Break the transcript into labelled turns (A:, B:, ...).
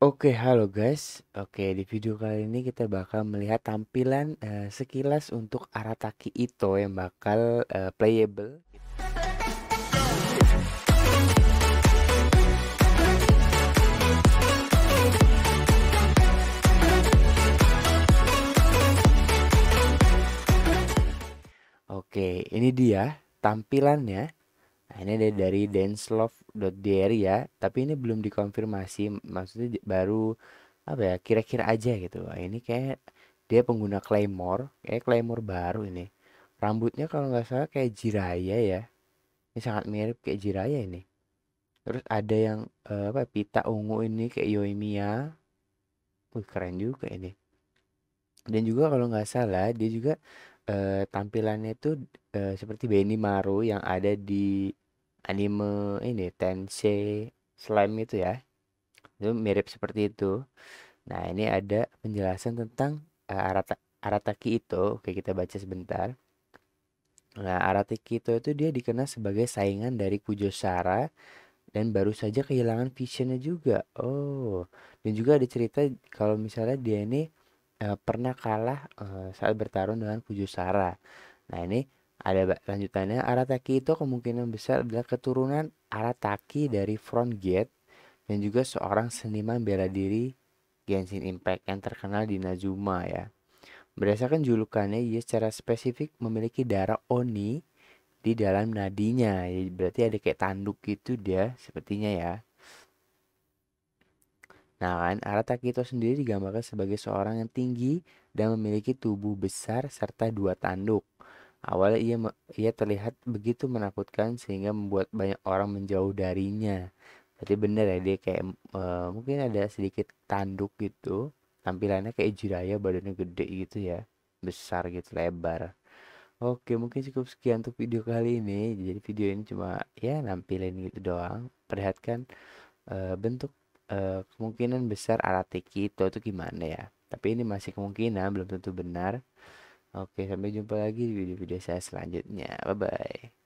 A: Oke, halo guys. Oke, di video kali ini kita bakal melihat tampilan uh, sekilas untuk Arataki Ito yang bakal uh, playable. Oke, ini dia tampilannya. Nah, ini dari dancelove.dr ya, tapi ini belum dikonfirmasi, maksudnya baru apa ya, kira-kira aja gitu. Nah, ini kayak dia pengguna Claymore, kayak Claymore baru ini. Rambutnya kalau nggak salah kayak Jiraya ya. Ini sangat mirip kayak Jiraya ini. Terus ada yang uh, apa pita ungu ini kayak Yoimiya. Wih, keren juga ini. Dan juga kalau nggak salah dia juga uh, tampilannya tuh uh, seperti Benny Maru yang ada di anime ini Tensei Slime itu ya itu mirip seperti itu nah ini ada penjelasan tentang uh, arata arataki itu oke kita baca sebentar nah arataki itu itu dia dikenal sebagai saingan dari Kujosara dan baru saja kehilangan visionnya juga oh dan juga ada cerita kalau misalnya dia ini uh, pernah kalah uh, saat bertarung dengan sara nah ini ada lanjutannya, Arataki itu kemungkinan besar adalah keturunan Arataki dari Front Gate dan juga seorang seniman bela diri Genshin Impact yang terkenal di Najuma ya. Berdasarkan julukannya, ia secara spesifik memiliki darah Oni di dalam nadinya. Ya, berarti ada kayak tanduk gitu dia sepertinya ya. Nah kan, Arataki itu sendiri digambarkan sebagai seorang yang tinggi dan memiliki tubuh besar serta dua tanduk. Awalnya ia, ia terlihat begitu menakutkan sehingga membuat banyak orang menjauh darinya. Berarti benar ya dia kayak e, mungkin ada sedikit tanduk gitu. Tampilannya kayak Jiraya badannya gede gitu ya. Besar gitu, lebar. Oke mungkin cukup sekian untuk video kali ini. Jadi video ini cuma ya nampilin gitu doang. Perlihatkan e, bentuk e, kemungkinan besar tiki itu itu gimana ya. Tapi ini masih kemungkinan belum tentu benar. Oke, sampai jumpa lagi di video-video saya selanjutnya. Bye-bye.